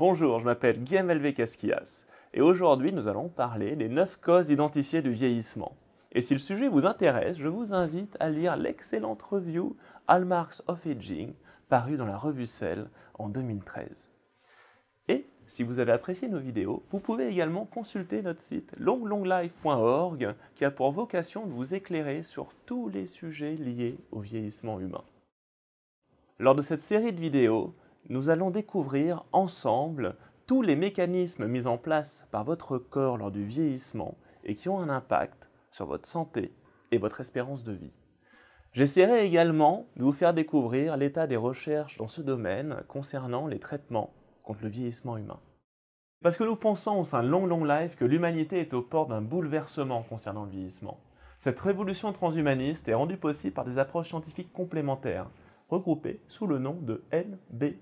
Bonjour, je m'appelle Guillaume LV Casquillas et aujourd'hui nous allons parler des 9 causes identifiées du vieillissement. Et si le sujet vous intéresse, je vous invite à lire l'excellente review Hallmarks of Aging parue dans la revue Cell en 2013. Et si vous avez apprécié nos vidéos, vous pouvez également consulter notre site longlonglife.org qui a pour vocation de vous éclairer sur tous les sujets liés au vieillissement humain. Lors de cette série de vidéos, nous allons découvrir ensemble tous les mécanismes mis en place par votre corps lors du vieillissement et qui ont un impact sur votre santé et votre espérance de vie. J'essaierai également de vous faire découvrir l'état des recherches dans ce domaine concernant les traitements contre le vieillissement humain. Parce que nous pensons au sein Long Long Life que l'humanité est au port d'un bouleversement concernant le vieillissement. Cette révolution transhumaniste est rendue possible par des approches scientifiques complémentaires, regroupées sous le nom de LB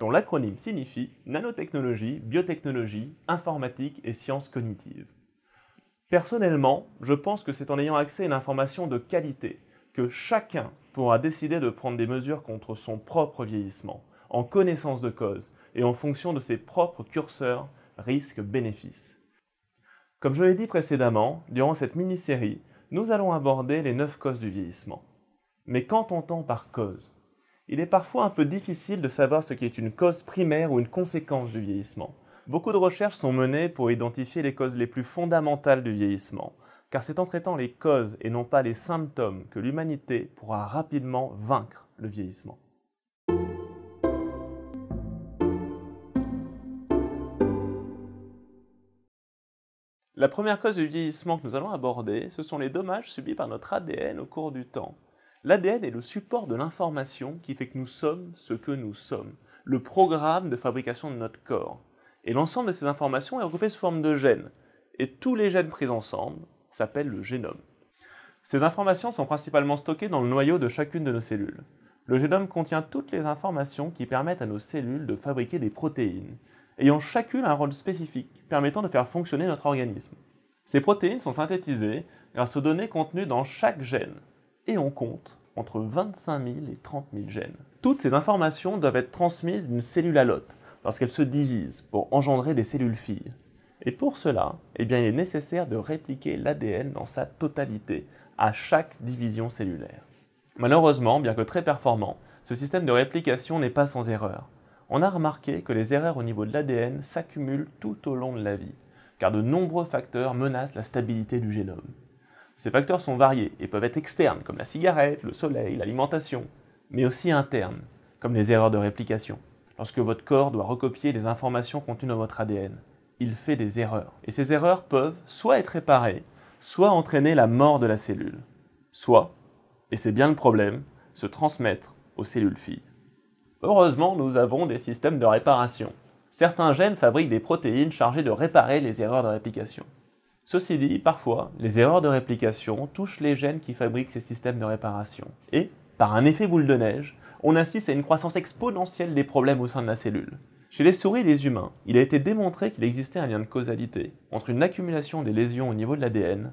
dont l'acronyme signifie nanotechnologie, biotechnologie, informatique et sciences cognitives. Personnellement, je pense que c'est en ayant accès à une information de qualité que chacun pourra décider de prendre des mesures contre son propre vieillissement, en connaissance de cause et en fonction de ses propres curseurs risque-bénéfice. Comme je l'ai dit précédemment, durant cette mini-série, nous allons aborder les 9 causes du vieillissement. Mais qu'entend-on par cause il est parfois un peu difficile de savoir ce qui est une cause primaire ou une conséquence du vieillissement. Beaucoup de recherches sont menées pour identifier les causes les plus fondamentales du vieillissement, car c'est en traitant les causes et non pas les symptômes que l'humanité pourra rapidement vaincre le vieillissement. La première cause du vieillissement que nous allons aborder, ce sont les dommages subis par notre ADN au cours du temps. L'ADN est le support de l'information qui fait que nous sommes ce que nous sommes, le programme de fabrication de notre corps. Et l'ensemble de ces informations est regroupé sous forme de gènes. Et tous les gènes pris ensemble s'appellent le génome. Ces informations sont principalement stockées dans le noyau de chacune de nos cellules. Le génome contient toutes les informations qui permettent à nos cellules de fabriquer des protéines, ayant chacune un rôle spécifique permettant de faire fonctionner notre organisme. Ces protéines sont synthétisées grâce aux données contenues dans chaque gène, et on compte entre 25 000 et 30 000 gènes. Toutes ces informations doivent être transmises d'une cellule à l'autre lorsqu'elles se divisent pour engendrer des cellules filles. Et pour cela, eh il est nécessaire de répliquer l'ADN dans sa totalité à chaque division cellulaire. Malheureusement, bien que très performant, ce système de réplication n'est pas sans erreur. On a remarqué que les erreurs au niveau de l'ADN s'accumulent tout au long de la vie, car de nombreux facteurs menacent la stabilité du génome. Ces facteurs sont variés et peuvent être externes, comme la cigarette, le soleil, l'alimentation, mais aussi internes, comme les erreurs de réplication. Lorsque votre corps doit recopier les informations contenues dans votre ADN, il fait des erreurs. Et ces erreurs peuvent soit être réparées, soit entraîner la mort de la cellule, soit, et c'est bien le problème, se transmettre aux cellules filles. Heureusement, nous avons des systèmes de réparation. Certains gènes fabriquent des protéines chargées de réparer les erreurs de réplication. Ceci dit, parfois, les erreurs de réplication touchent les gènes qui fabriquent ces systèmes de réparation. Et, par un effet boule de neige, on assiste à une croissance exponentielle des problèmes au sein de la cellule. Chez les souris et les humains, il a été démontré qu'il existait un lien de causalité entre une accumulation des lésions au niveau de l'ADN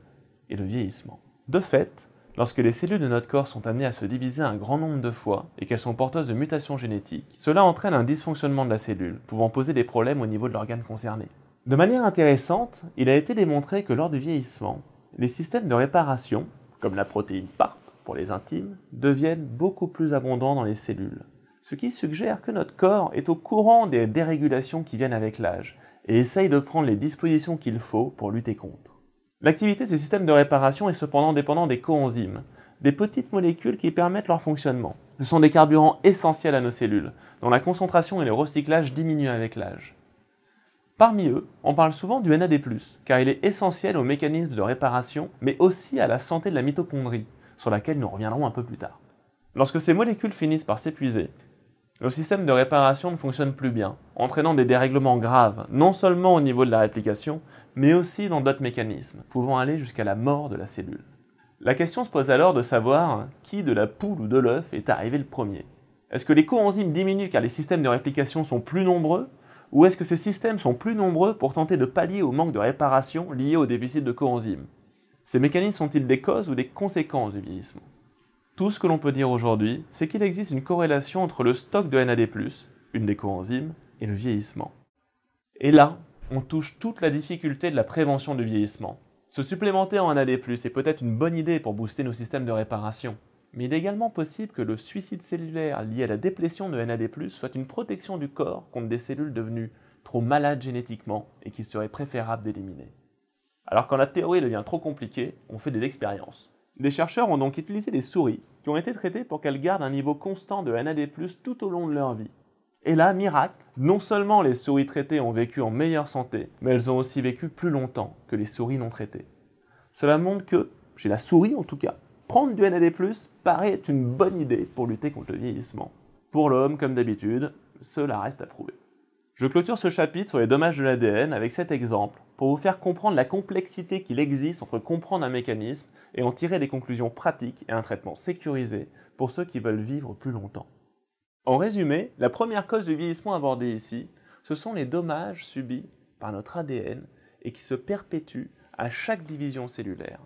et le vieillissement. De fait, lorsque les cellules de notre corps sont amenées à se diviser un grand nombre de fois et qu'elles sont porteuses de mutations génétiques, cela entraîne un dysfonctionnement de la cellule, pouvant poser des problèmes au niveau de l'organe concerné. De manière intéressante, il a été démontré que lors du vieillissement, les systèmes de réparation, comme la protéine PARP pour les intimes, deviennent beaucoup plus abondants dans les cellules, ce qui suggère que notre corps est au courant des dérégulations qui viennent avec l'âge et essaye de prendre les dispositions qu'il faut pour lutter contre. L'activité de ces systèmes de réparation est cependant dépendante des coenzymes, des petites molécules qui permettent leur fonctionnement. Ce sont des carburants essentiels à nos cellules, dont la concentration et le recyclage diminuent avec l'âge. Parmi eux, on parle souvent du NAD+, car il est essentiel aux mécanismes de réparation, mais aussi à la santé de la mitochondrie, sur laquelle nous reviendrons un peu plus tard. Lorsque ces molécules finissent par s'épuiser, le système de réparation ne fonctionne plus bien, entraînant des dérèglements graves, non seulement au niveau de la réplication, mais aussi dans d'autres mécanismes, pouvant aller jusqu'à la mort de la cellule. La question se pose alors de savoir qui de la poule ou de l'œuf est arrivé le premier. Est-ce que les coenzymes diminuent car les systèmes de réplication sont plus nombreux ou est-ce que ces systèmes sont plus nombreux pour tenter de pallier au manque de réparation lié au déficit de coenzymes Ces mécanismes sont-ils des causes ou des conséquences du vieillissement Tout ce que l'on peut dire aujourd'hui, c'est qu'il existe une corrélation entre le stock de NAD+, une des coenzymes, et le vieillissement. Et là, on touche toute la difficulté de la prévention du vieillissement. Se supplémenter en NAD+, est peut-être une bonne idée pour booster nos systèmes de réparation. Mais il est également possible que le suicide cellulaire lié à la déplétion de NAD+, soit une protection du corps contre des cellules devenues trop malades génétiquement et qu'il serait préférable d'éliminer. Alors quand la théorie devient trop compliquée, on fait des expériences. Des chercheurs ont donc utilisé des souris qui ont été traitées pour qu'elles gardent un niveau constant de NAD+, tout au long de leur vie. Et là, miracle, non seulement les souris traitées ont vécu en meilleure santé, mais elles ont aussi vécu plus longtemps que les souris non traitées. Cela montre que, chez la souris en tout cas, Prendre du NAD+, paraît être une bonne idée pour lutter contre le vieillissement. Pour l'homme, comme d'habitude, cela reste à prouver. Je clôture ce chapitre sur les dommages de l'ADN avec cet exemple pour vous faire comprendre la complexité qu'il existe entre comprendre un mécanisme et en tirer des conclusions pratiques et un traitement sécurisé pour ceux qui veulent vivre plus longtemps. En résumé, la première cause du vieillissement abordée ici, ce sont les dommages subis par notre ADN et qui se perpétuent à chaque division cellulaire.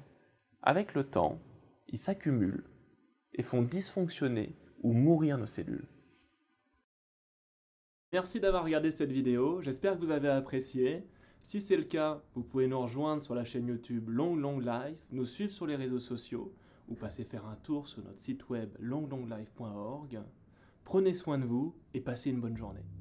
Avec le temps, s'accumulent et font dysfonctionner ou mourir nos cellules. Merci d'avoir regardé cette vidéo, j'espère que vous avez apprécié. Si c'est le cas, vous pouvez nous rejoindre sur la chaîne YouTube Long Long Life, nous suivre sur les réseaux sociaux ou passer faire un tour sur notre site web longlonglife.org. Prenez soin de vous et passez une bonne journée.